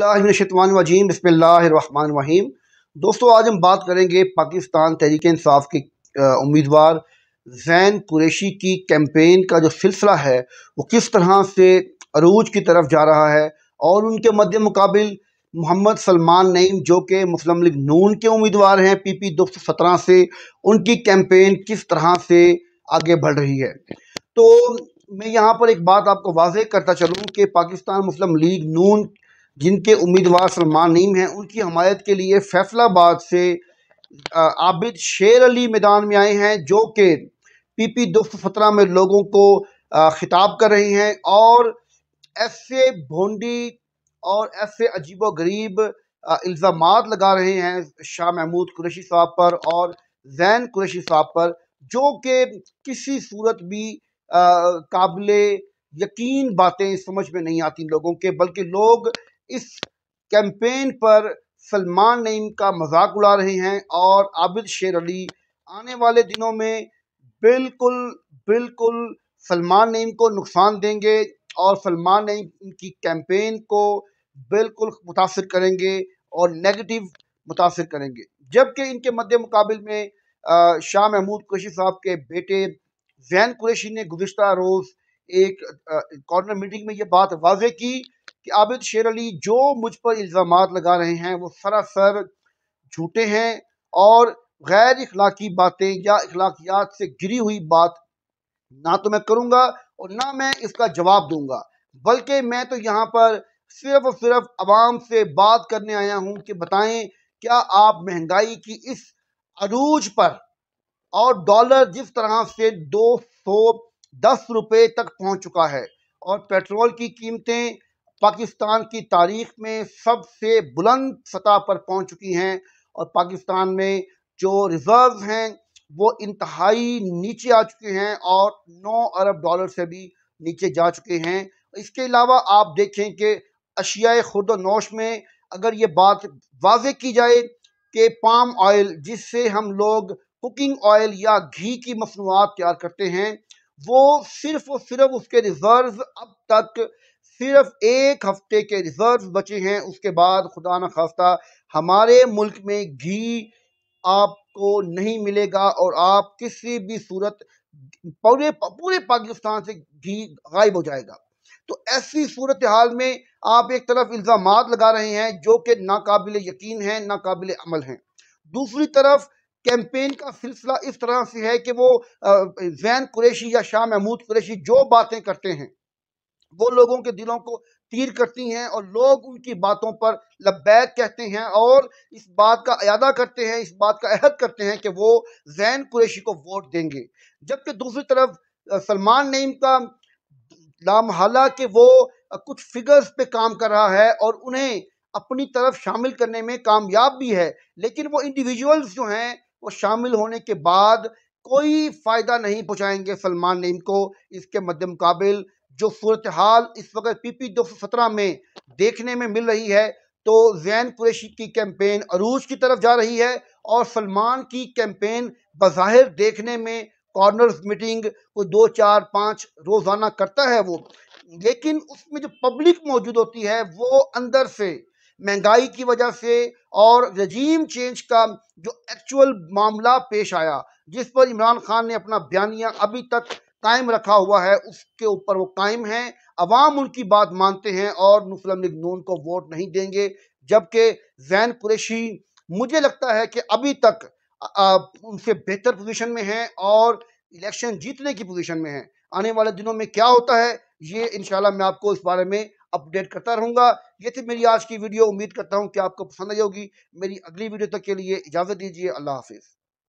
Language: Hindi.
बसमान बसमीम दोस्तों आज हम बात करेंगे पाकिस्तान तहरीक इंसाफ के उम्मीदवार जैन कुरेशी की कैंपेन का जो सिलसिला है वो किस तरह से अरूज की तरफ जा रहा है और उनके मध्य मुकाबिल मोहम्मद सलमान नईम जो कि मुस्लिम लीग नून के उम्मीदवार हैं पी पी दो सौ सत्रह से उनकी कैंपेन किस तरह से आगे बढ़ रही है तो मैं यहाँ पर एक बात आपको वाजह करता चलूँ कि पाकिस्तान मुस्लिम लीग नून जिनके उम्मीदवार सलमान नीम हैं उनकी हमायत के लिए फैसलाबाद से आबिद शेर अली मैदान में आए हैं जो कि पी पी दो फतरा में लोगों को ख़िताब कर रहे हैं और ऐसे भोंडी और ऐसे अजीब व गरीब इल्ज़ाम लगा रहे हैं शाह महमूद कुरैशी साहब पर और जैन कुरैशी साहब पर जो कि किसी सूरत भी काबिल यकीन बातें समझ में नहीं आती लोगों के बल्कि लोग इस कैंपेन पर सलमान नईम का मजाक उड़ा रहे हैं और आबिद शेर अली आने वाले दिनों में बिल्कुल बिल्कुल सलमान नईम को नुकसान देंगे और सलमान नईम की कैंपेन को बिल्कुल मुतासर करेंगे और नेगेटिव मुतासर करेंगे जबकि इनके मध्य मुकाबल में शाह महमूद कुरेशी साहब के बेटे जैन कुरेशी ने गुज्तर रोज़ एक कॉर्नर मीटिंग में ये बात वाजे की कि आबिद शेर अली जो मुझ पर इल्ज़ाम लगा रहे हैं वो सरासर झूठे हैं और गैर अखलाकी बातें या अखलाकियात से गिरी हुई बात ना तो मैं करूँगा और ना मैं इसका जवाब दूंगा बल्कि मैं तो यहाँ पर सिर्फ और सिर्फ आवाम से बात करने आया हूँ कि बताएं क्या आप महंगाई की इस अरूज पर और डॉलर जिस तरह से दो सौ दस रुपये तक पहुँच चुका है और पेट्रोल की कीमतें पाकिस्तान की तारीख में सबसे बुलंद सतह पर पहुंच चुकी हैं और पाकिस्तान में जो रिज़र्व हैं वो इंतहाई नीचे आ चुके हैं और 9 अरब डॉलर से भी नीचे जा चुके हैं इसके अलावा आप देखें कि अशिया खुर्द नोश में अगर ये बात वाज की जाए कि पाम ऑयल जिससे हम लोग कुकिंग ऑयल या घी की मसनूआत तैयार करते हैं वो सिर्फ और सिर्फ उसके रिजर्व अब तक सिर्फ एक हफ्ते के रिजर्व बचे हैं उसके बाद खुदा न खास्ता हमारे मुल्क में घी आपको नहीं मिलेगा और आप किसी भी सूरत पूरे पूरे पाकिस्तान से घी गायब हो जाएगा तो ऐसी सूरत हाल में आप एक तरफ इल्ज़ाम लगा रहे हैं जो कि नाकबिल यकीन हैं नाकबिल अमल हैं दूसरी तरफ कैंपेन का सिलसिला इस तरह से है कि वो जैन कुरेशी या शाह महमूद कुरेशी जो बातें करते हैं वो लोगों के दिलों को तीर करती हैं और लोग उनकी बातों पर लब्बैक कहते हैं और इस बात का अदा करते हैं इस बात का अहद करते हैं कि वो जैन कुरेशी को वोट देंगे जबकि दूसरी तरफ सलमान नईम का लामहला कि वो कुछ फिगर्स पे काम कर रहा है और उन्हें अपनी तरफ शामिल करने में कामयाब भी है लेकिन वो इंडिविजुअल्स जो हैं वो शामिल होने के बाद कोई फ़ायदा नहीं पहुँचाएंगे सलमान नईम को इसके मुकाबल जो सूरत हाल इस वक्त पी पी दो सौ सत्रह में देखने में मिल रही है तो जैन कुरैशी की कैंपेन अरूज की तरफ जा रही है और सलमान की कैंपेन बज़ाहिर देखने में कॉर्नर मीटिंग को दो चार पाँच रोज़ाना करता है वो लेकिन उसमें जो पब्लिक मौजूद होती है वो अंदर से महंगाई की वजह से और रजीम चेंज का जो एक्चुअल मामला पेश आया जिस पर इमरान खान ने अपना बयानिया अभी तक कायम रखा हुआ है उसके ऊपर वो कायम है अवाम उनकी बात मानते हैं और मुस्लिम लीग नून को वोट नहीं देंगे जबकि जैन कुरेशी मुझे लगता है कि अभी तक उनसे बेहतर पोजीशन में हैं और इलेक्शन जीतने की पोजीशन में हैं आने वाले दिनों में क्या होता है ये इनशाला मैं आपको इस बारे में अपडेट करता रहूँगा ये थी मेरी आज की वीडियो उम्मीद करता हूँ कि आपको पसंद आई होगी मेरी अगली वीडियो तक के लिए इजाज़त दीजिए अल्लाह हाफिज़